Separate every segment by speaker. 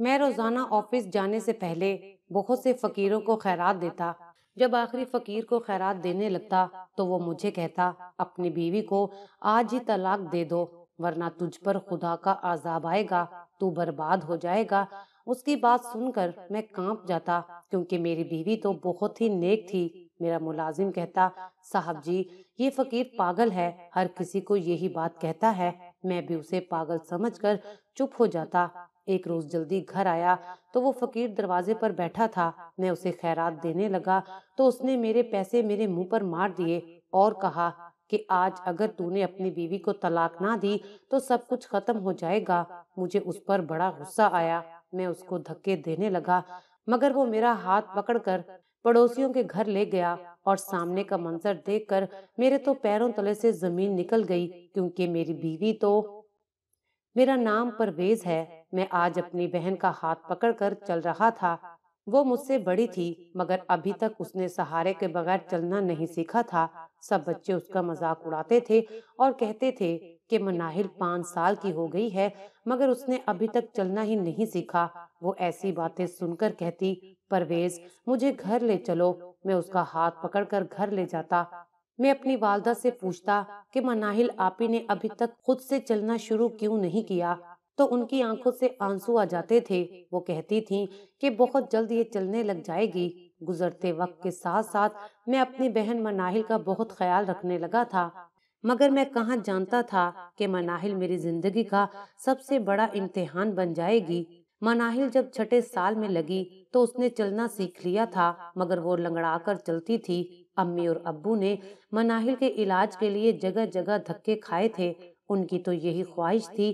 Speaker 1: मैं रोज़ाना ऑफिस जाने से पहले बहुत से फ़कीरों को खैरात देता जब आखिरी फ़कीर को खैरात देने लगता तो वो मुझे कहता अपनी बीवी को आज ही तलाक दे दो वरना तुझ पर खुदा का आजाब आएगा तू बर्बाद हो जाएगा उसकी बात सुनकर मैं कांप जाता क्योंकि मेरी बीवी तो बहुत ही नेक थी मेरा मुलाजिम कहता साहब जी ये फकीर पागल है हर किसी को यही बात कहता है मैं भी उसे पागल समझकर चुप हो जाता एक रोज जल्दी घर आया तो वो फकीर दरवाजे पर बैठा था मैं उसे खैरात देने लगा तो उसने मेरे पैसे मेरे मुंह पर मार दिए और कहा कि आज अगर तूने अपनी बीवी को तलाक ना दी तो सब कुछ खत्म हो जाएगा मुझे उस पर बड़ा गुस्सा आया मैं उसको धक्के देने लगा मगर वो मेरा हाथ पकड़कर पड़ोसियों के घर ले गया और सामने का मंजर देखकर मेरे तो पैरों तले से जमीन निकल गई क्योंकि मेरी बीवी तो मेरा नाम परवेज है मैं आज अपनी बहन का हाथ पकड़कर चल रहा था वो मुझसे बड़ी थी मगर अभी तक उसने सहारे के बगैर चलना नहीं सीखा था सब बच्चे उसका मजाक उड़ाते थे और कहते थे कि मनाहिल पाँच साल की हो गई है मगर उसने अभी तक चलना ही नहीं सीखा वो ऐसी बातें सुनकर कहती परवेज मुझे घर ले चलो मैं उसका हाथ पकड़कर घर ले जाता मैं अपनी वालदा से पूछता कि मनाहिल आपी ने अभी तक खुद से चलना शुरू क्यों नहीं किया तो उनकी आंखों से आंसू आ जाते थे वो कहती थी कि बहुत जल्द ये चलने लग जाएगी गुजरते वक्त के साथ साथ मैं अपनी बहन मनाहिल का बहुत ख्याल रखने लगा था मगर मैं कहा जानता था कि मनाहिल मेरी जिंदगी का सबसे बड़ा इम्तिहान बन जाएगी मनाहिल जब छठे साल में लगी तो उसने चलना सीख लिया था मगर वो लंगड़ाकर चलती थी अम्मी और अब्बू ने मनाहिल के इलाज के लिए जगह जगह धक्के खाए थे उनकी तो यही ख्वाहिश थी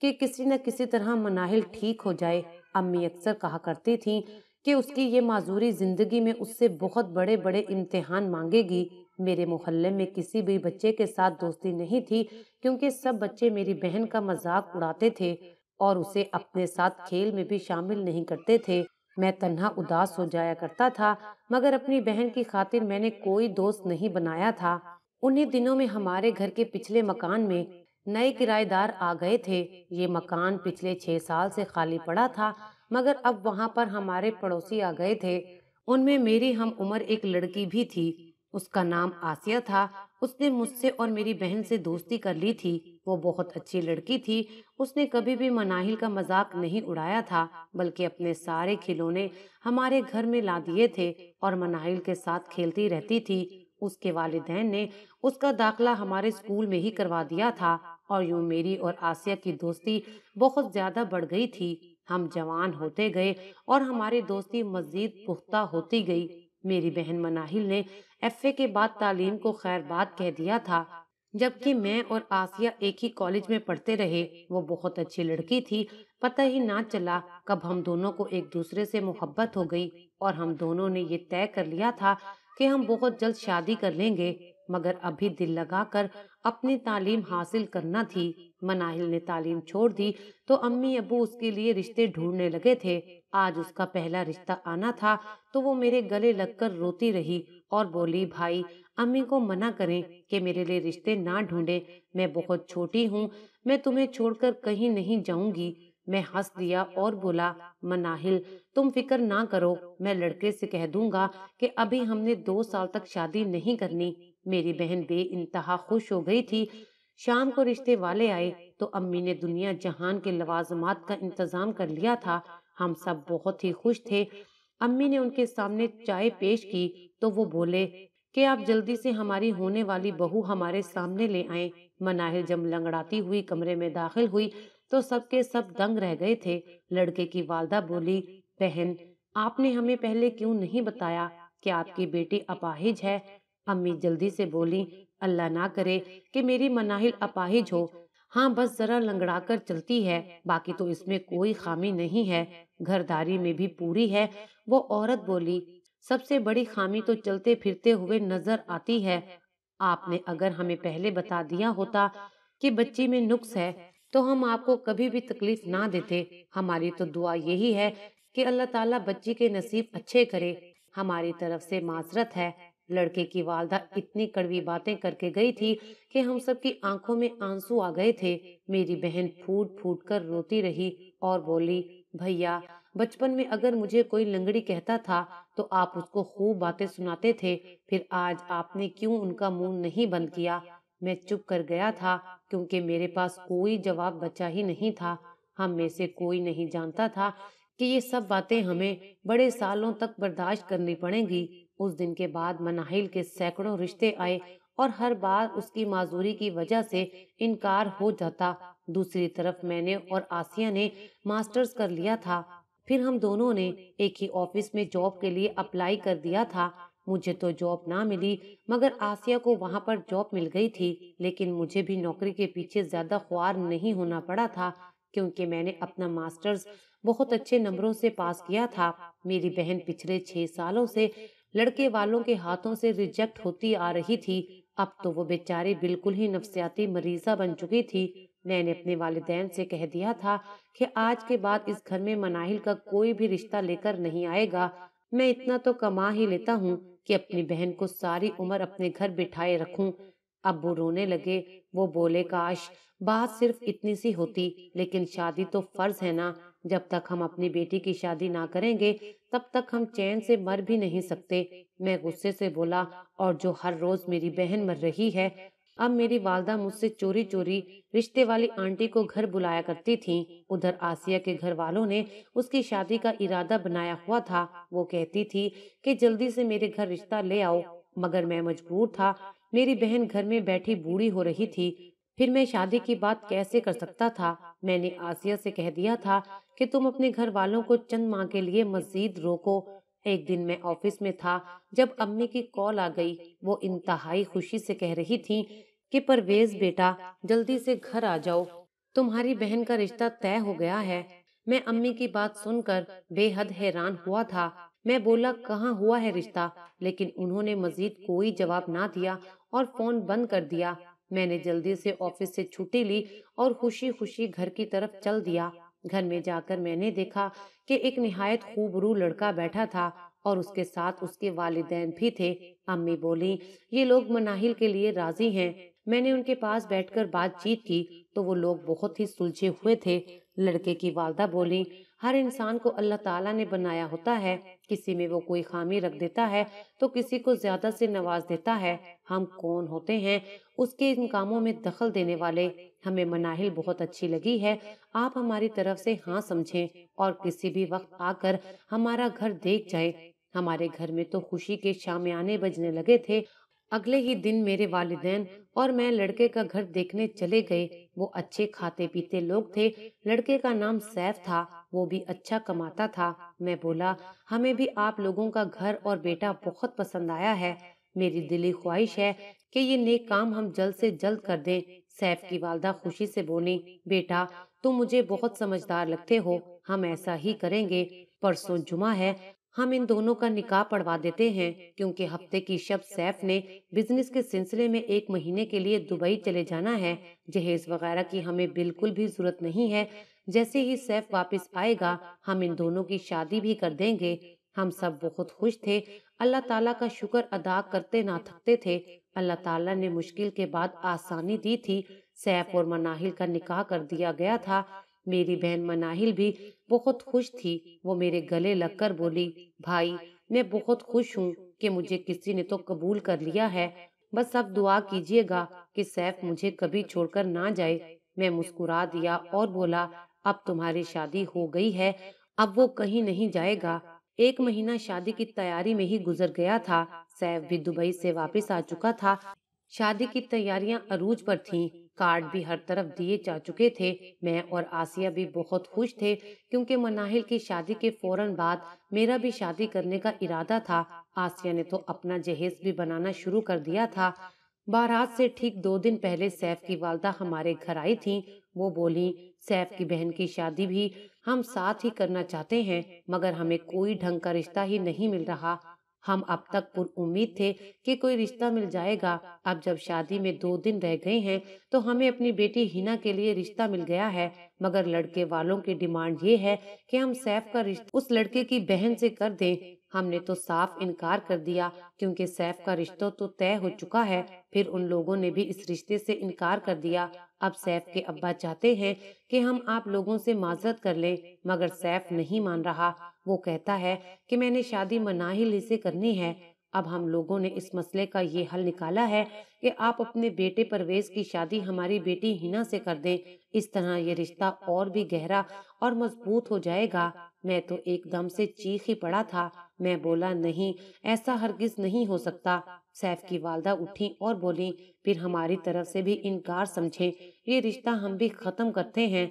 Speaker 1: कि किसी न किसी तरह मनाहिल ठीक हो जाए अम्मी अक्सर कहा करती थीं कि उसकी ये माजूरी ज़िंदगी में उससे बहुत बड़े बड़े इम्तिहान मांगेगी मेरे मोहल्ले में किसी भी बच्चे के साथ दोस्ती नहीं थी क्योंकि सब बच्चे मेरी बहन का मजाक उड़ाते थे और उसे अपने साथ खेल में भी शामिल नहीं करते थे मैं तन्हा उदास हो जाया करता था मगर अपनी बहन की खातिर मैंने कोई दोस्त नहीं बनाया था उन्हीं दिनों में हमारे घर के पिछले मकान में नए किराएदार आ गए थे ये मकान पिछले छह साल से खाली पड़ा था मगर अब वहाँ पर हमारे पड़ोसी आ गए थे उनमें मेरी हम उम्र एक लड़की भी थी उसका नाम आसिया था उसने मुझसे और मेरी बहन से दोस्ती कर ली थी वो बहुत अच्छी लड़की थी उसने कभी भी मनाहिल का मजाक नहीं उड़ाया था बल्कि अपने सारे खिलौने हमारे घर में ला दिए थे और मनाहिल के साथ खेलती रहती थी उसके वालिदैन ने उसका दाखला हमारे स्कूल में ही करवा दिया था और यूं मेरी और आसिया की दोस्ती बहुत ज्यादा बढ़ गई थी हम जवान होते गए और हमारी दोस्ती मजीद पुख्ता होती गई मेरी बहन मनाहिल ने एफए के बाद तालीम को खैर बात कह दिया था जबकि मैं और आसिया एक ही कॉलेज में पढ़ते रहे वो बहुत अच्छी लड़की थी पता ही ना चला कब हम दोनों को एक दूसरे से मोहब्बत हो गई और हम दोनों ने ये तय कर लिया था कि हम बहुत जल्द शादी कर लेंगे मगर अभी दिल लगाकर अपनी तालीम हासिल करना थी मनाहिल ने तालीम छोड़ दी तो अम्मी अबू उसके लिए रिश्ते ढूंढने लगे थे आज उसका पहला रिश्ता आना था तो वो मेरे गले लगकर रोती रही और बोली भाई अम्मी को मना करें कि मेरे लिए रिश्ते ना ढूंढे मैं बहुत छोटी हूँ मैं तुम्हें छोड़कर कहीं नहीं जाऊंगी मैं हंस दिया और बोला मनाहिल तुम फिक्र ना करो मैं लड़के से कह दूंगा कि अभी हमने दो साल तक शादी नहीं करनी मेरी बहन बे इंतहा खुश हो गई थी शाम को रिश्ते वाले आए तो अम्मी ने दुनिया जहान के लवाजमात का इंतजाम कर लिया था हम सब बहुत ही खुश थे अम्मी ने उनके सामने चाय पेश की तो वो बोले कि आप जल्दी से हमारी होने वाली बहू हमारे सामने ले आए मनाहिर जब लंगड़ाती हुई कमरे में दाखिल हुई तो सबके सब दंग रह गए थे लड़के की वालदा बोली बहन आपने हमें पहले क्यों नहीं बताया कि आपकी बेटी अपाहिज है अम्मी जल्दी से बोली अल्लाह ना करे कि मेरी मनाहिल अपाहिज हो हाँ बस जरा लंगड़ा कर चलती है बाकी तो इसमें कोई खामी नहीं है घरदारी में भी पूरी है वो औरत बोली सबसे बड़ी खामी तो चलते फिरते हुए नजर आती है आपने अगर हमें पहले बता दिया होता कि बच्ची में नुक्स है तो हम आपको कभी भी तकलीफ ना देते हमारी तो दुआ यही है कि अल्लाह ताला बच्ची के नसीब अच्छे करे हमारी तरफ से माजरत है लड़के की वालदा इतनी कड़वी बातें करके गई थी कि हम सब की आंखों में आंसू आ गए थे मेरी बहन फूट फूट कर रोती रही और बोली भैया बचपन में अगर मुझे कोई लंगड़ी कहता था तो आप उसको खूब बातें सुनाते थे फिर आज आपने क्यों उनका मुंह नहीं बंद किया मैं चुप कर गया था क्योंकि मेरे पास कोई जवाब बचा ही नहीं था हम में से कोई नहीं जानता था कि ये सब बातें हमें बड़े सालों तक बर्दाश्त करनी पड़ेंगी उस दिन के बाद मनाहिल के सैकड़ों रिश्ते आए और हर बार उसकी माजूरी की वजह से इनकार हो जाता दूसरी तरफ मैंने और आसिया ने मास्टर्स कर लिया था फिर हम दोनों ने एक ही ऑफिस में जॉब के लिए अप्लाई कर दिया था मुझे तो जॉब ना मिली मगर आसिया को वहाँ पर जॉब मिल गई थी लेकिन मुझे भी नौकरी के पीछे ज्यादा ख्वार नहीं होना पड़ा था क्योंकि मैंने अपना मास्टर्स बहुत अच्छे नंबरों से पास किया था मेरी बहन पिछले छह सालों से लड़के वालों के हाथों से रिजेक्ट होती आ रही थी अब तो वो बेचारी बिल्कुल ही नफसियाती मरीजा बन चुकी थी मैंने अपने वालदेन से कह दिया था कि आज के बाद इस घर में मनाहिल का कोई भी रिश्ता लेकर नहीं आएगा मैं इतना तो कमा ही लेता हूँ कि अपनी बहन को सारी उम्र अपने घर बिठाए रखूं अब वो रोने लगे वो बोले काश बात सिर्फ इतनी सी होती लेकिन शादी तो फर्ज है ना जब तक हम अपनी बेटी की शादी ना करेंगे तब तक हम चैन से मर भी नहीं सकते मैं गुस्से से बोला और जो हर रोज मेरी बहन मर रही है अब मेरी वालदा मुझसे चोरी चोरी रिश्ते वाली आंटी को घर बुलाया करती थी उधर आसिया के घर वालों ने उसकी शादी का इरादा बनाया हुआ था वो कहती थी कि जल्दी से मेरे घर रिश्ता ले आओ मगर मैं मजबूर था मेरी बहन घर में बैठी बूढ़ी हो रही थी फिर मैं शादी की बात कैसे कर सकता था मैंने आसिया से कह दिया था कि तुम अपने घर वालों को चंद माह के लिए मजीद रोको एक दिन मैं ऑफिस में था जब अम्मी की कॉल आ गई वो इंतहाई खुशी से कह रही थी कि परवेज बेटा जल्दी से घर आ जाओ तुम्हारी बहन का रिश्ता तय हो गया है मैं अम्मी की बात सुनकर बेहद हैरान हुआ था मैं बोला कहाँ हुआ है रिश्ता लेकिन उन्होंने मजीद कोई जवाब ना दिया और फोन बंद कर दिया मैंने जल्दी से ऑफिस से छुट्टी ली और खुशी खुशी घर की तरफ चल दिया घर में जाकर मैंने देखा कि एक निहायत खूबरू लड़का बैठा था और उसके साथ उसके वालिदैन भी थे अम्मी बोली ये लोग मनाहिल के लिए राजी हैं मैंने उनके पास बैठकर बातचीत की तो वो लोग बहुत ही सुलझे हुए थे लड़के की वालदा बोली हर इंसान को अल्लाह ताला ने बनाया होता है किसी में वो कोई खामी रख देता है तो किसी को ज्यादा से नवाज देता है हम कौन होते हैं उसके इन कामों में दखल देने वाले हमें मनाहिल बहुत अच्छी लगी है आप हमारी तरफ से हाँ समझें और किसी भी वक्त आकर हमारा घर देख जाए हमारे घर में तो खुशी के शामियाने बजने लगे थे अगले ही दिन मेरे वालिदैन और मैं लड़के का घर देखने चले गए वो अच्छे खाते पीते लोग थे लड़के का नाम सैफ था वो भी अच्छा कमाता था मैं बोला हमें भी आप लोगों का घर और बेटा बहुत पसंद आया है मेरी दिली ख्वाहिश है कि ये नेक काम हम जल्द से जल्द कर दें सैफ की वालदा खुशी से बोली बेटा तुम मुझे बहुत समझदार लगते हो हम ऐसा ही करेंगे परसों जुमा है हम इन दोनों का निकाह पढ़वा देते हैं क्योंकि हफ्ते की शब सैफ ने बिजनेस के सिलसिले में एक महीने के लिए दुबई चले जाना है जहेज वगैरह की हमें बिल्कुल भी जरूरत नहीं है जैसे ही सैफ वापस आएगा हम इन दोनों की शादी भी कर देंगे हम सब बहुत खुश थे अल्लाह ताला का शुक्र अदा करते ना थकते थे अल्लाह ताला ने मुश्किल के बाद आसानी दी थी सैफ और मनाहिल का निकाह कर दिया गया था मेरी बहन मनाहिल भी बहुत खुश थी वो मेरे गले लगकर बोली भाई मैं बहुत खुश हूँ कि मुझे किसी ने तो कबूल कर लिया है बस अब दुआ कीजिएगा कि सैफ मुझे कभी छोड़कर ना जाए मैं मुस्कुरा दिया और बोला अब तुम्हारी शादी हो गई है अब वो कहीं नहीं जाएगा एक महीना शादी की तैयारी में ही गुजर गया था सैफ भी दुबई से वापस आ चुका था शादी की तैयारियां अरूज पर थीं। कार्ड भी हर तरफ दिए जा चुके थे मैं और आसिया भी बहुत खुश थे क्योंकि मनाहिल की शादी के फौरन बाद मेरा भी शादी करने का इरादा था आसिया ने तो अपना जहेज भी बनाना शुरू कर दिया था बारात से ठीक दो दिन पहले सैफ की वालदा हमारे घर आई थी वो बोली सैफ की बहन की शादी भी हम साथ ही करना चाहते हैं मगर हमें कोई ढंग का रिश्ता ही नहीं मिल रहा हम अब तक पुर उम्मीद थे कि कोई रिश्ता मिल जाएगा अब जब शादी में दो दिन रह गए हैं तो हमें अपनी बेटी हिना के लिए रिश्ता मिल गया है मगर लड़के वालों की डिमांड ये है कि हम सैफ का रिश्ता उस लड़के की बहन से कर दें हमने तो साफ इनकार कर दिया क्योंकि सैफ का रिश्ता तो तय हो चुका है फिर उन लोगों ने भी इस रिश्ते से इनकार कर दिया अब सैफ के अब्बा चाहते हैं कि हम आप लोगों से माजरत कर लें मगर सैफ नहीं मान रहा वो कहता है कि मैंने शादी मनाही से करनी है अब हम लोगों ने इस मसले का ये हल निकाला है कि आप अपने बेटे परवेज की शादी हमारी बेटी हिना से कर दें इस तरह ये रिश्ता और भी गहरा और मजबूत हो जाएगा मैं तो एकदम से चीख ही पड़ा था मैं बोला नहीं ऐसा हरगिज नहीं हो सकता सैफ की वालदा उठी और बोली फिर हमारी तरफ से भी इनकार समझे ये रिश्ता हम भी खत्म करते हैं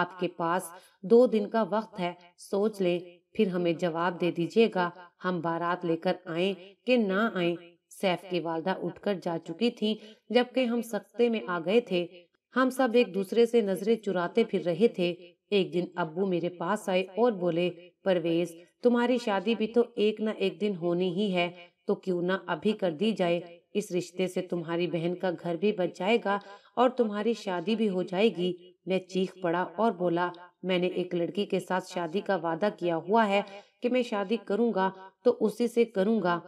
Speaker 1: आपके पास दो दिन का वक्त है सोच ले फिर हमें जवाब दे दीजिएगा हम बारात लेकर आए कि ना आए सैफ की वालदा उठकर जा चुकी थी जबकि हम सख्ते में आ गए थे हम सब एक दूसरे से नजरें चुराते फिर रहे थे एक दिन अब्बू मेरे पास आए और बोले परवेज तुम्हारी शादी भी तो एक ना एक दिन होनी ही है तो क्यों ना अभी कर दी जाए इस रिश्ते से तुम्हारी बहन का घर भी बच जाएगा और तुम्हारी शादी भी हो जाएगी मैं चीख पड़ा और बोला मैंने एक लड़की के साथ शादी का वादा किया हुआ है कि मैं शादी करूंगा तो उसी से करूंगा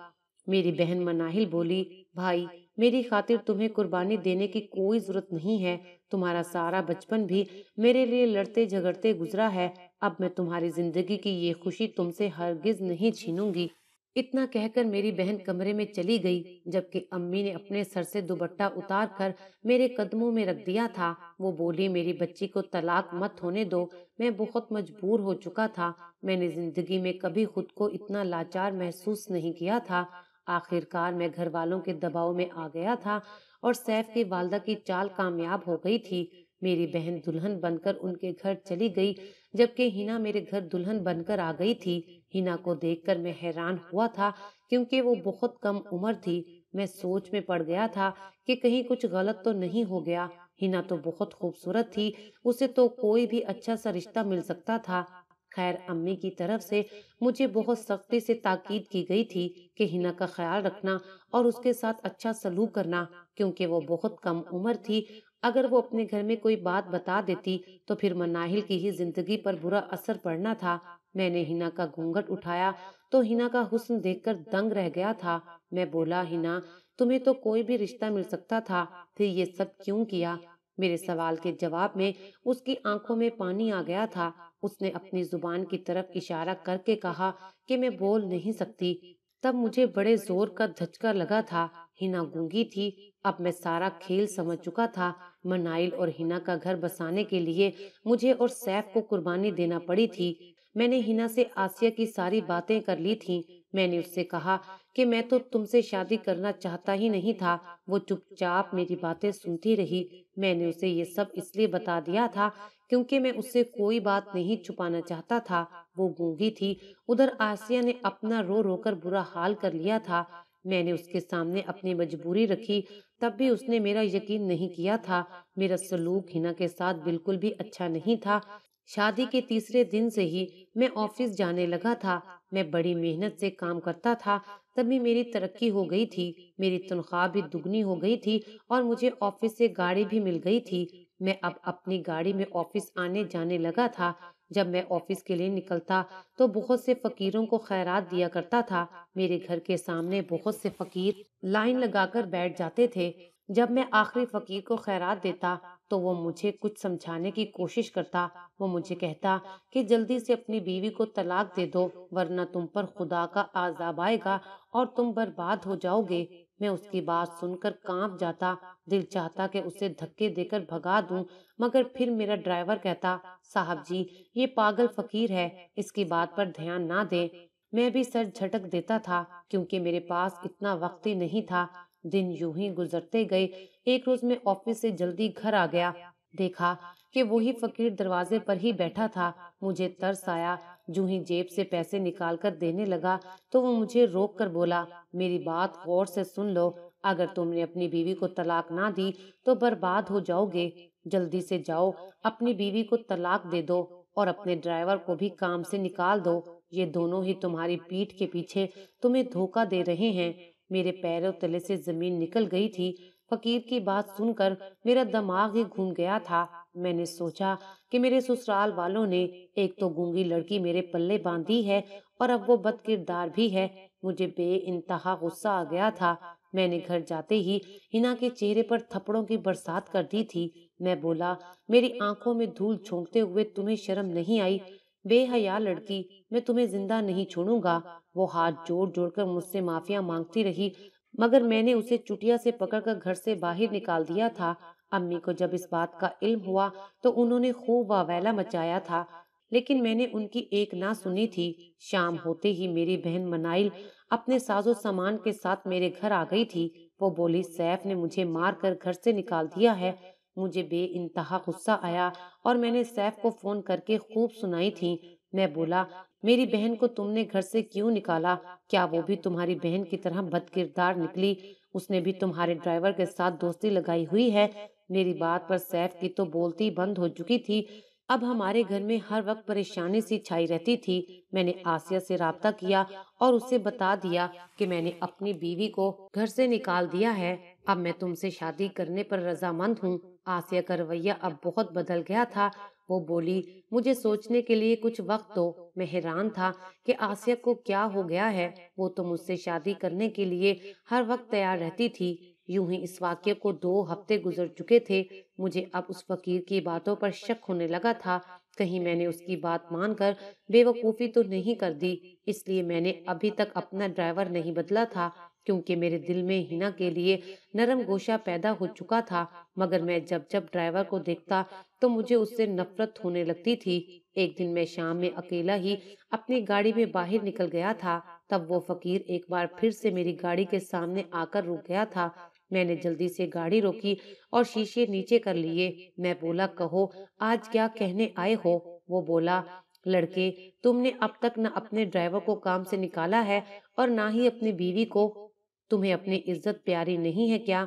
Speaker 1: मेरी बहन मनाहिल बोली भाई मेरी खातिर तुम्हें कुर्बानी देने की कोई जरूरत नहीं है तुम्हारा सारा बचपन भी मेरे लिए लड़ते झगड़ते गुजरा है अब मैं तुम्हारी जिंदगी की ये खुशी तुमसे हरगिज नहीं छीनूंगी इतना कहकर मेरी बहन कमरे में चली गई जबकि अम्मी ने अपने सर से दुबट्टा उतार कर मेरे कदमों में रख दिया था वो बोली मेरी बच्ची को तलाक मत होने दो मैं बहुत मजबूर हो चुका था मैंने जिंदगी में कभी खुद को इतना लाचार महसूस नहीं किया था आखिरकार मैं घर वालों के दबाव में आ गया था और सैफ की वालदा की चाल कामयाब हो गई थी मेरी बहन दुल्हन बनकर उनके घर चली गई जबकि हिना मेरे घर दुल्हन बनकर आ गई थी हिना को देखकर मैं हैरान हुआ था क्योंकि वो बहुत कम उम्र थी मैं सोच में पड़ गया था कि कहीं कुछ गलत तो नहीं हो गया हिना तो बहुत खूबसूरत थी उसे तो कोई भी अच्छा सा रिश्ता मिल सकता था खैर अम्मी की तरफ से मुझे बहुत सख्ती से ताकीद की गई थी कि हिना का ख्याल रखना और उसके साथ अच्छा सलूक करना क्योंकि वो बहुत कम उम्र थी अगर वो अपने घर में कोई बात बता देती तो फिर मनाहिल की ही जिंदगी पर बुरा असर पड़ना था मैंने हिना का घूंघट उठाया तो हिना का हुस्न देखकर दंग रह गया था मैं बोला हिना तुम्हें तो कोई भी रिश्ता मिल सकता था फिर ये सब क्यों किया मेरे सवाल के जवाब में उसकी आंखों में पानी आ गया था उसने अपनी जुबान की तरफ इशारा करके कहा कि मैं बोल नहीं सकती तब मुझे बड़े जोर का धचका लगा था हिना गूंगी थी अब मैं सारा खेल समझ चुका था मनाइल और हिना का घर बसाने के लिए मुझे और सैफ को कुर्बानी देना पड़ी थी मैंने हिना से आसिया की सारी बातें कर ली थी मैंने उससे कहा कि मैं तो तुमसे शादी करना चाहता ही नहीं था वो चुपचाप मेरी बातें सुनती रही मैंने उसे ये सब इसलिए बता दिया था क्योंकि मैं उससे कोई बात नहीं छुपाना चाहता था वो गूंगी थी उधर आसिया ने अपना रो रोकर बुरा हाल कर लिया था मैंने उसके सामने अपनी मजबूरी रखी तब भी उसने मेरा यकीन नहीं किया था मेरा सलूक हिना के साथ बिल्कुल भी अच्छा नहीं था शादी के तीसरे दिन से ही मैं ऑफिस जाने लगा था मैं बड़ी मेहनत से काम करता था तभी मेरी तरक्की हो गई थी मेरी तनख्वाह भी दुगनी हो गई थी और मुझे ऑफिस से गाड़ी भी मिल गई थी मैं अब अपनी गाड़ी में ऑफिस आने जाने लगा था जब मैं ऑफिस के लिए निकलता तो बहुत से फकीरों को खैरात दिया करता था मेरे घर के सामने बहुत से फकीर लाइन लगाकर बैठ जाते थे जब मैं आखिरी फकीर को खैरात देता तो वो मुझे कुछ समझाने की कोशिश करता वो मुझे कहता कि जल्दी से अपनी बीवी को तलाक दे दो वरना तुम पर खुदा का आजाब आएगा और तुम बर्बाद हो जाओगे मैं उसकी बात सुनकर कांप जाता दिल चाहता कि उसे धक्के देकर भगा दूं मगर फिर मेरा ड्राइवर कहता साहब जी ये पागल फकीर है इसकी बात पर ध्यान ना दे मैं भी सर झटक देता था क्योंकि मेरे पास इतना वक्त ही नहीं था दिन यूं ही गुजरते गए एक रोज मैं ऑफिस से जल्दी घर आ गया देखा कि वही फकीर दरवाजे पर ही बैठा था मुझे तरस आया जू ही जेब से पैसे निकाल कर देने लगा तो वो मुझे रोक कर बोला मेरी बात गौर से सुन लो अगर तुमने अपनी बीवी को तलाक ना दी तो बर्बाद हो जाओगे जल्दी से जाओ अपनी बीवी को तलाक दे दो और अपने ड्राइवर को भी काम से निकाल दो ये दोनों ही तुम्हारी पीठ के पीछे तुम्हें धोखा दे रहे हैं मेरे पैरों तले से जमीन निकल गई थी फकीर की बात सुनकर मेरा दिमाग ही घूम गया था मैंने सोचा कि मेरे ससुराल वालों ने एक तो गूंगी लड़की मेरे पल्ले बांधी है और अब वो बद किरदार भी है मुझे बे इंतहा गुस्सा आ गया था मैंने घर जाते ही हिना के चेहरे पर थप्पड़ों की बरसात कर दी थी मैं बोला मेरी आंखों में धूल झोंकते हुए तुम्हें शर्म नहीं आई बेहया लड़की मैं तुम्हें जिंदा नहीं छोड़ूंगा वो हाथ जोड़ जोड़ कर मुझसे माफिया मांगती रही मगर मैंने उसे चुटिया से पकड़कर घर से बाहर निकाल दिया था अम्मी को जब इस बात का इल्म हुआ तो उन्होंने खूब वावैला मचाया था लेकिन मैंने उनकी एक ना सुनी थी शाम होते ही मेरी बहन मनाइल अपने साजो सामान के साथ मेरे घर आ गई थी वो बोली सैफ ने मुझे मार कर घर से निकाल दिया है मुझे बे इंतहा गुस्सा आया और मैंने सैफ को फ़ोन करके खूब सुनाई थी मैं बोला मेरी बहन को तुमने घर से क्यों निकाला क्या वो भी तुम्हारी बहन की तरह बदकिरदार निकली उसने भी तुम्हारे ड्राइवर के साथ दोस्ती लगाई हुई है मेरी बात पर सैफ की तो बोलती बंद हो चुकी थी अब हमारे घर में हर वक्त परेशानी सी छाई रहती थी मैंने आसिया से रब्ता किया और उसे बता दिया कि मैंने अपनी बीवी को घर से निकाल दिया है अब मैं तुमसे शादी करने पर रजामंद हूँ आसिया का रवैया अब बहुत बदल गया था वो बोली मुझे सोचने के लिए कुछ वक्त दो तो मैं हैरान था कि आसिया को क्या हो गया है वो तो मुझसे शादी करने के लिए हर वक्त तैयार रहती थी यूं ही इस वाक्य को दो हफ्ते गुजर चुके थे मुझे अब उस फकीर की बातों पर शक होने लगा था कहीं मैंने उसकी बात मानकर बेवकूफ़ी तो नहीं कर दी इसलिए मैंने अभी तक अपना ड्राइवर नहीं बदला था क्योंकि मेरे दिल में हिना के लिए नरम गोशा पैदा हो चुका था मगर मैं जब जब ड्राइवर को देखता तो मुझे उससे नफरत होने लगती थी एक दिन मैं शाम में अकेला ही अपनी गाड़ी में बाहर निकल गया था तब वो फकीर एक बार फिर से मेरी गाड़ी के सामने आकर रुक गया था मैंने जल्दी से गाड़ी रोकी और शीशे नीचे कर लिए मैं बोला कहो आज क्या कहने आए हो वो बोला लड़के तुमने अब तक न अपने ड्राइवर को काम से निकाला है और ना ही अपनी बीवी को तुम्हें अपनी इज्जत प्यारी नहीं है क्या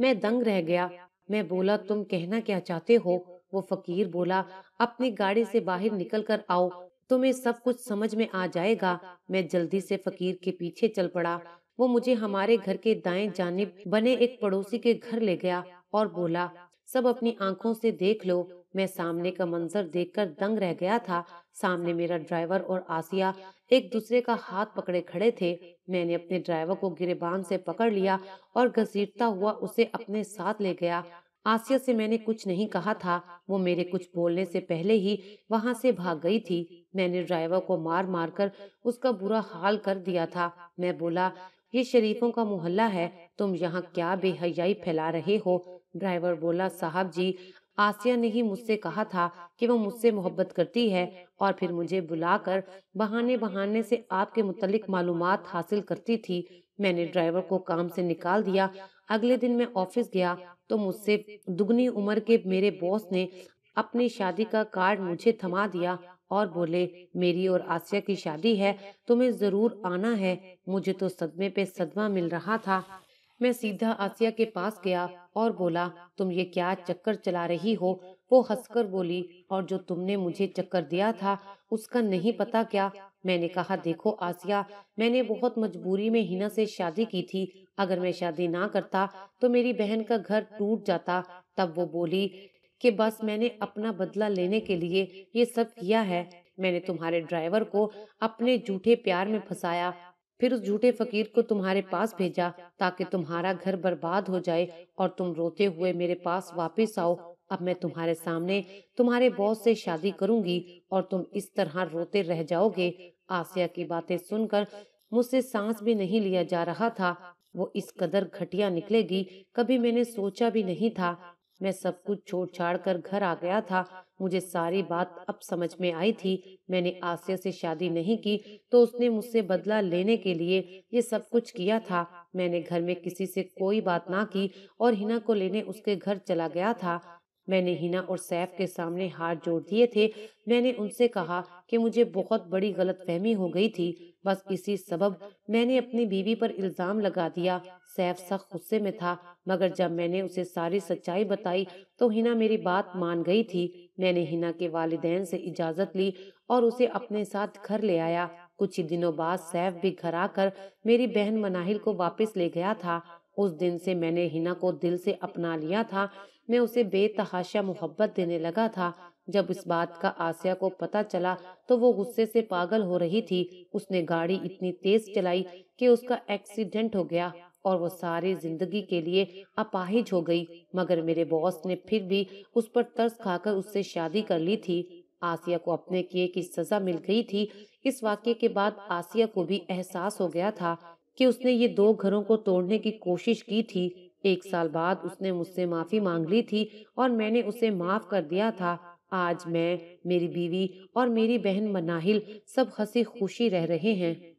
Speaker 1: मैं दंग रह गया मैं बोला तुम कहना क्या चाहते हो वो फकीर बोला अपनी गाड़ी से बाहर निकल कर आओ तुम्हें सब कुछ समझ में आ जाएगा मैं जल्दी से फकीर के पीछे चल पड़ा वो मुझे हमारे घर के दाएं जानिब बने एक पड़ोसी के घर ले गया और बोला सब अपनी आंखों से देख लो मैं सामने का मंजर देखकर दंग रह गया था सामने मेरा ड्राइवर और आसिया एक दूसरे का हाथ पकड़े खड़े थे मैंने अपने ड्राइवर को गिरेबान से पकड़ लिया और घसीटता हुआ उसे अपने साथ ले गया आसिया से मैंने कुछ नहीं कहा था वो मेरे कुछ बोलने से पहले ही वहां से भाग गई थी मैंने ड्राइवर को मार मार कर उसका बुरा हाल कर दिया था मैं बोला ये शरीफों का मोहल्ला है तुम यहाँ क्या बेहयाई फैला रहे हो ड्राइवर बोला साहब जी आसिया ने ही मुझसे कहा था कि वो मुझसे मोहब्बत करती है और फिर मुझे बुलाकर बहाने बहाने से आपके मुतलिक मालूम हासिल करती थी मैंने ड्राइवर को काम से निकाल दिया अगले दिन मैं ऑफिस गया तो मुझसे दुगनी उम्र के मेरे बॉस ने अपनी शादी का कार्ड मुझे थमा दिया और बोले मेरी और आसिया की शादी है तुम्हें जरूर आना है मुझे तो सदमे पे सदमा मिल रहा था मैं सीधा आसिया के पास गया और बोला तुम ये क्या चक्कर चला रही हो वो हंसकर बोली और जो तुमने मुझे चक्कर दिया था उसका नहीं पता क्या मैंने कहा देखो आसिया मैंने बहुत मजबूरी में हिना से शादी की थी अगर मैं शादी ना करता तो मेरी बहन का घर टूट जाता तब वो बोली कि बस मैंने अपना बदला लेने के लिए ये सब किया है मैंने तुम्हारे ड्राइवर को अपने जूठे प्यार में फंसाया फिर उस झूठे फकीर को तुम्हारे पास भेजा ताकि तुम्हारा घर बर्बाद हो जाए और तुम रोते हुए मेरे पास वापस आओ अब मैं तुम्हारे सामने तुम्हारे बॉस से शादी करूंगी और तुम इस तरह रोते रह जाओगे आसिया की बातें सुनकर मुझसे सांस भी नहीं लिया जा रहा था वो इस कदर घटिया निकलेगी कभी मैंने सोचा भी नहीं था मैं सब कुछ छोड़ छाड़ कर घर आ गया था मुझे सारी बात अब समझ में आई थी मैंने आसिया से शादी नहीं की तो उसने मुझसे बदला लेने के लिए ये सब कुछ किया था मैंने घर में किसी से कोई बात ना की और हिना को लेने उसके घर चला गया था मैंने हिना और सैफ के सामने हाथ जोड़ दिए थे मैंने उनसे कहा कि मुझे बहुत बड़ी गलतफहमी हो गई थी बस इसी सबब मैंने अपनी बीवी पर इल्ज़ाम लगा दिया सैफ सख्त गुस्से में था मगर जब मैंने उसे सारी सच्चाई बताई तो हिना मेरी बात मान गई थी मैंने हिना के वालदेन से इजाज़त ली और उसे अपने साथ घर ले आया कुछ ही दिनों बाद सैफ भी घर आकर मेरी बहन मनाहिल को वापस ले गया था उस दिन से मैंने हिना को दिल से अपना लिया था मैं उसे बेतहाशा मोहब्बत देने लगा था जब इस बात का आसिया को पता चला तो वो गुस्से से पागल हो रही थी उसने गाड़ी इतनी तेज चलाई कि उसका एक्सीडेंट हो गया और वो सारी जिंदगी के लिए अपाहिज हो गई मगर मेरे बॉस ने फिर भी उस पर तर्स खाकर उससे शादी कर ली थी आसिया को अपने किए की सजा मिल गई थी इस वाक्य के बाद आसिया को भी एहसास हो गया था कि उसने ये दो घरों को तोड़ने की कोशिश की थी एक साल बाद उसने मुझसे माफी मांग ली थी और मैंने उसे माफ कर दिया था आज मैं मेरी बीवी और मेरी बहन मनाहिल सब हंसी खुशी रह रहे हैं